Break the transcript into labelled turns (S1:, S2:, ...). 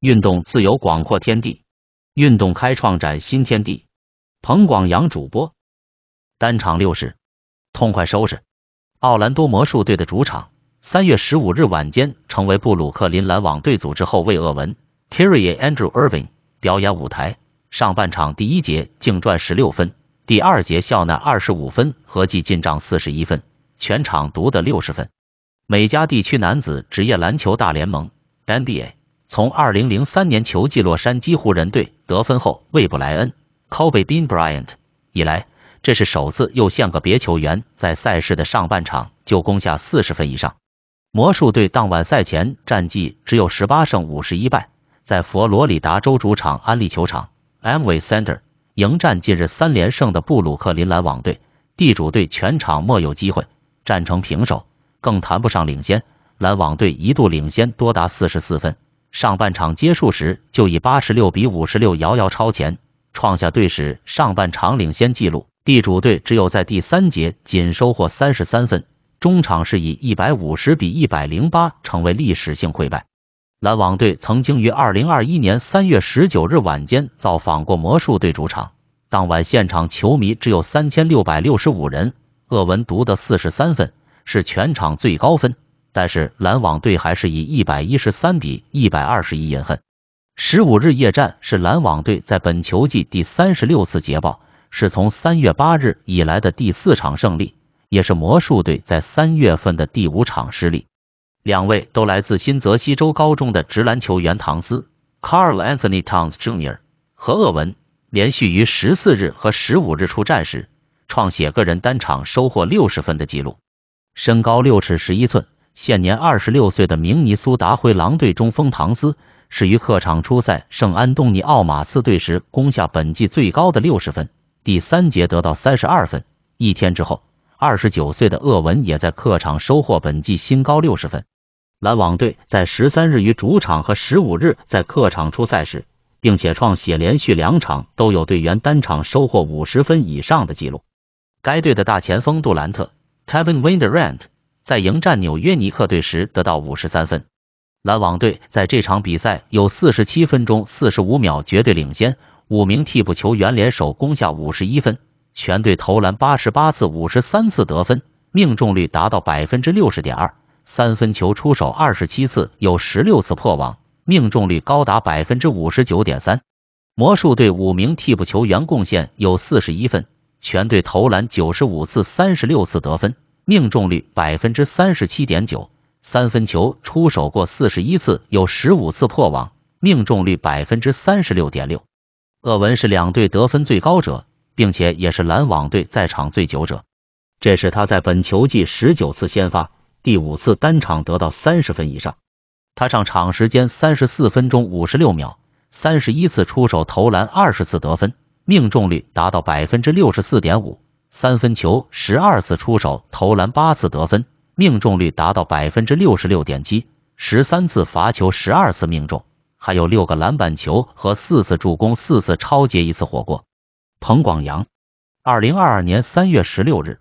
S1: 运动自由广阔天地，运动开创崭新天地。彭广阳主播单场六十，痛快收拾。奥兰多魔术队的主场，三月十五日晚间成为布鲁克林篮网队组织后卫厄文、k e r i y Andrew Irving 表演舞台。上半场第一节净赚十六分，第二节笑纳二十五分，合计进账四十一分，全场独得六十分。美加地区男子职业篮球大联盟 （NBA）。从2003年球季洛杉矶湖人队得分后，卫布莱恩 （Kobe Bryant） 以来，这是首次又现个别球员在赛事的上半场就攻下40分以上。魔术队当晚赛前战绩只有18胜51败，在佛罗里达州主场安利球场 （Amway Center） 迎战近日三连胜的布鲁克林篮网队，地主队全场莫有机会，战成平手，更谈不上领先。篮网队一度领先多达44分。上半场结束时就以八十六比五十六遥遥超前，创下队史上半场领先纪录。地主队只有在第三节仅收获三十三分，中场是以一百五十比一百零八成为历史性溃败。篮网队曾经于二零二一年三月十九日晚间造访过魔术队主场，当晚现场球迷只有三千六百六十五人，厄文独得四十三分，是全场最高分。但是篮网队还是以一百一十三比一百二十一饮恨。十五日夜战是篮网队在本球季第三十六次捷报，是从三月八日以来的第四场胜利，也是魔术队在三月份的第五场失利。两位都来自新泽西州高中的直篮球员唐斯 （Carl Anthony Towns Jr.） 和厄文，连续于十四日和十五日出战时，创写个人单场收获六十分的纪录，身高六尺十一寸。现年二十六岁的明尼苏达灰狼队中锋唐斯，是于客场出赛圣安东尼奥马刺队时攻下本季最高的六十分，第三节得到三十二分。一天之后，二十九岁的厄文也在客场收获本季新高六十分。篮网队在十三日于主场和十五日在客场出赛时，并且创写连续两场都有队员单场收获五十分以上的记录。该队的大前锋杜兰特 Kevin w i n d e r a n t 在迎战纽约尼克队时得到五十三分，篮网队在这场比赛有四十七分钟四十五秒绝对领先，五名替补球员联手攻下五十一分，全队投篮八十八次，五十三次得分，命中率达到百分之六十点二，三分球出手二十七次，有十六次破网，命中率高达百分之五十九点三。魔术队五名替补球员贡献有四十一分，全队投篮九十五次，三十六次得分。命中率百分之三十七点九，三分球出手过四十一次，有十五次破网，命中率百分之三十六点六。厄文是两队得分最高者，并且也是篮网队在场最久者。这是他在本球季十九次先发，第五次单场得到三十分以上。他上场时间三十四分钟五十六秒，三十一次出手投篮二十次得分，命中率达到百分之六十四点五。三分球十二次出手，投篮八次得分，命中率达到百分之六十六点七。十三次罚球，十二次命中，还有六个篮板球和四次助攻，四次超截，一次火锅。彭广阳，二零二二年三月十六日。